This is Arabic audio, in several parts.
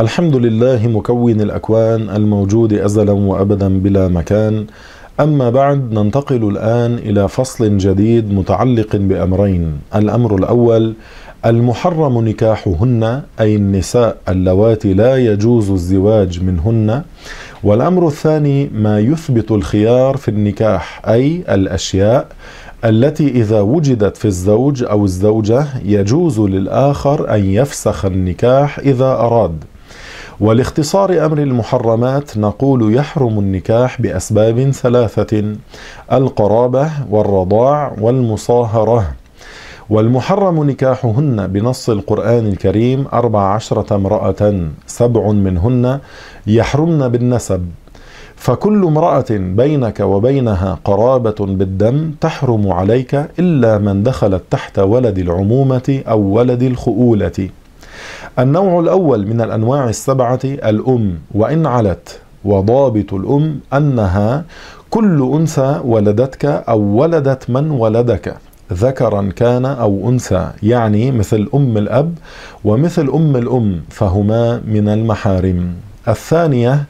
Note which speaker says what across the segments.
Speaker 1: الحمد لله مكون الأكوان الموجود أزلا وأبدا بلا مكان أما بعد ننتقل الآن إلى فصل جديد متعلق بأمرين الأمر الأول المحرم نكاحهن أي النساء اللواتي لا يجوز الزواج منهن والأمر الثاني ما يثبت الخيار في النكاح أي الأشياء التي إذا وجدت في الزوج أو الزوجة يجوز للآخر أن يفسخ النكاح إذا أراد ولاختصار أمر المحرمات نقول يحرم النكاح بأسباب ثلاثة القرابة والرضاع والمصاهرة والمحرم نكاحهن بنص القرآن الكريم أربع عشرة امرأة سبع منهن يحرمن بالنسب فكل امرأة بينك وبينها قرابة بالدم تحرم عليك إلا من دخلت تحت ولد العمومة أو ولد الخؤولة النوع الأول من الأنواع السبعة الأم وإن علت وضابط الأم أنها كل أنثى ولدتك أو ولدت من ولدك ذكرا كان أو أنثى يعني مثل أم الأب ومثل أم الأم فهما من المحارم الثانية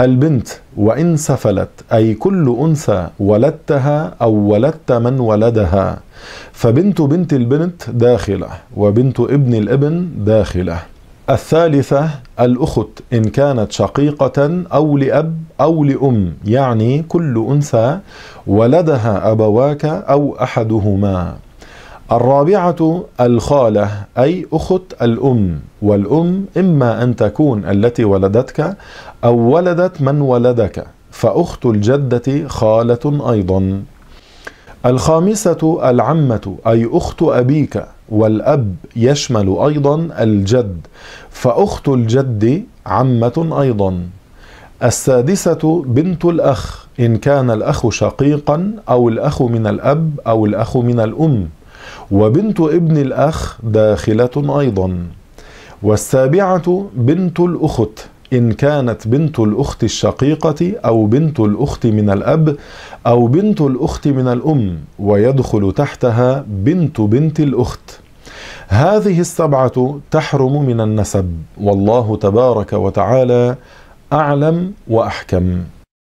Speaker 1: البنت وإن سفلت أي كل أنثى ولدتها أو ولدت من ولدها فبنت بنت البنت داخلة وبنت ابن الابن داخلة الثالثة الأخت إن كانت شقيقة أو لأب أو لأم يعني كل أنثى ولدها أبواك أو أحدهما الرابعة الخالة أي أخت الأم والأم إما أن تكون التي ولدتك أو ولدت من ولدك فأخت الجدة خالة أيضا الخامسة العمة أي أخت أبيك والأب يشمل أيضا الجد فأخت الجد عمة أيضا السادسة بنت الأخ إن كان الأخ شقيقا أو الأخ من الأب أو الأخ من الأم وبنت ابن الأخ داخلة أيضا والسابعة بنت الأخت إن كانت بنت الأخت الشقيقة أو بنت الأخت من الأب أو بنت الأخت من الأم ويدخل تحتها بنت بنت الأخت هذه السبعة تحرم من النسب والله تبارك وتعالى أعلم وأحكم